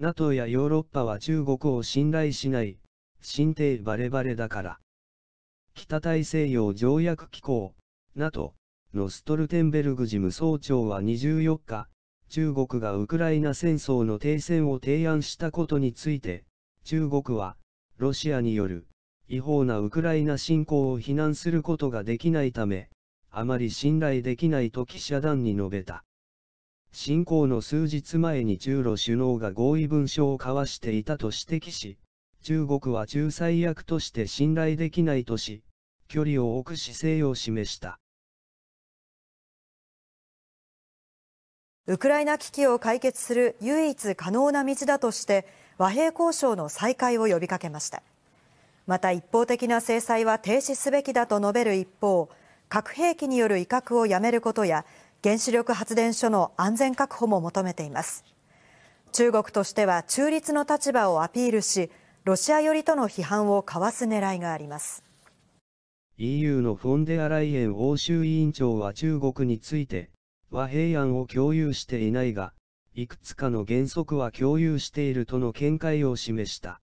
NATO やヨーロッパは中国を信頼しない、心帝バレバレだから。北大西洋条約機構、NATO のストルテンベルグ事務総長は24日、中国がウクライナ戦争の停戦を提案したことについて、中国は、ロシアによる、違法なウクライナ侵攻を非難することができないため、あまり信頼できないと記者団に述べた。侵攻の数日前に中ロ首脳が合意文書を交わしていたと指摘し、中国は仲裁役として信頼できないとし、距離を置く姿勢を示した。ウクライナ危機を解決する唯一可能な道だとして、和平交渉の再開を呼びかけました。また一方的な制裁は停止すべきだと述べる一方、核兵器による威嚇をやめることや、原子力発電所の安全確保も求めています。中国としては中立の立場をアピールし、ロシア寄りとの批判をかわす狙いがあります。EU のフォンデアライエン欧州委員長は中国について、和平案を共有していないが、いくつかの原則は共有しているとの見解を示した。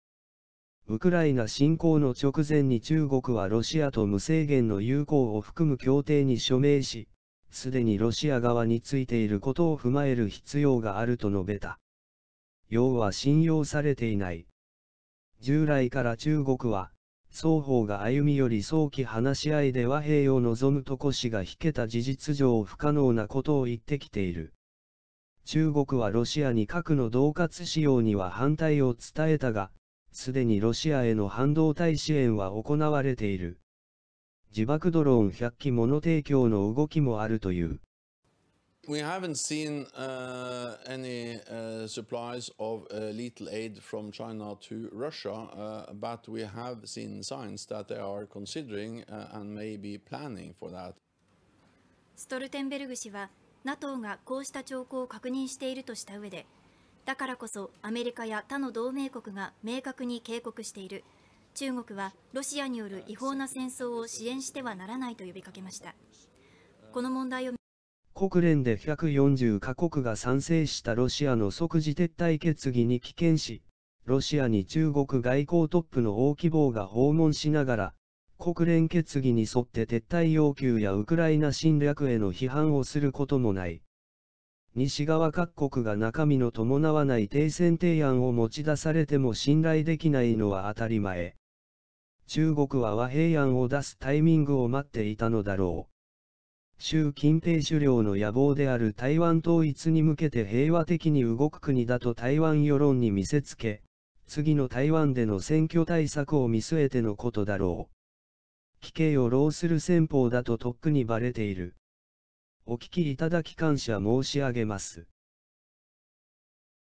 ウクライナ侵攻の直前に中国はロシアと無制限の友好を含む協定に署名し、すでにロシア側についていることを踏まえる必要があると述べた。要は信用されていない。従来から中国は、双方が歩み寄り早期話し合いで和平を望むとこしが引けた事実上不可能なことを言ってきている。中国はロシアに核の恫喝使用には反対を伝えたが、すでにロシアへの半導体支援は行われている。自爆ドローン100機もの提供の動きもあるという。We haven't seen uh, any uh, supplies of uh, lethal aid from China to Russia, but we have seen signs that they are considering and may be planning for that. ストルテンベルグ氏は NATO がこうした兆候を確認しているとした上で、だからこそアメリカや他の同盟国が明確に警告している。中国はロシアによる違法な戦争を支援してはならないと呼びかけましたこの問題を国連で140カ国が賛成したロシアの即時撤退決議に棄権しロシアに中国外交トップの大希望が訪問しながら国連決議に沿って撤退要求やウクライナ侵略への批判をすることもない。西側各国が中身の伴わない停戦提案を持ち出されても信頼できないのは当たり前。中国は和平案を出すタイミングを待っていたのだろう。習近平首領の野望である台湾統一に向けて平和的に動く国だと台湾世論に見せつけ、次の台湾での選挙対策を見据えてのことだろう。危険を浪する戦法だととっくにバレている。お聞きいただき感謝申し上げます。